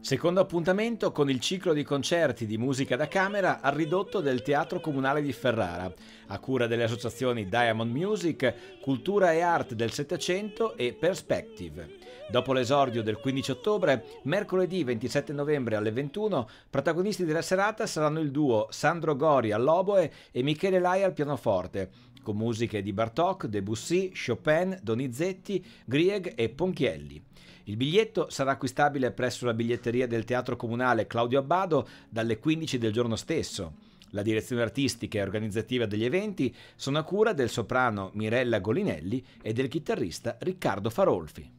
Secondo appuntamento con il ciclo di concerti di musica da camera al ridotto del Teatro Comunale di Ferrara, a cura delle associazioni Diamond Music, Cultura e Art del Settecento e Perspective. Dopo l'esordio del 15 ottobre, mercoledì 27 novembre alle 21, protagonisti della serata saranno il duo Sandro Gori all'oboe e Michele Lai al pianoforte, con musiche di Bartok, Debussy, Chopin, Donizetti, Grieg e Ponchielli. Il biglietto sarà acquistabile presso la biglietteria del Teatro Comunale Claudio Abbado dalle 15 del giorno stesso. La direzione artistica e organizzativa degli eventi sono a cura del soprano Mirella Golinelli e del chitarrista Riccardo Farolfi.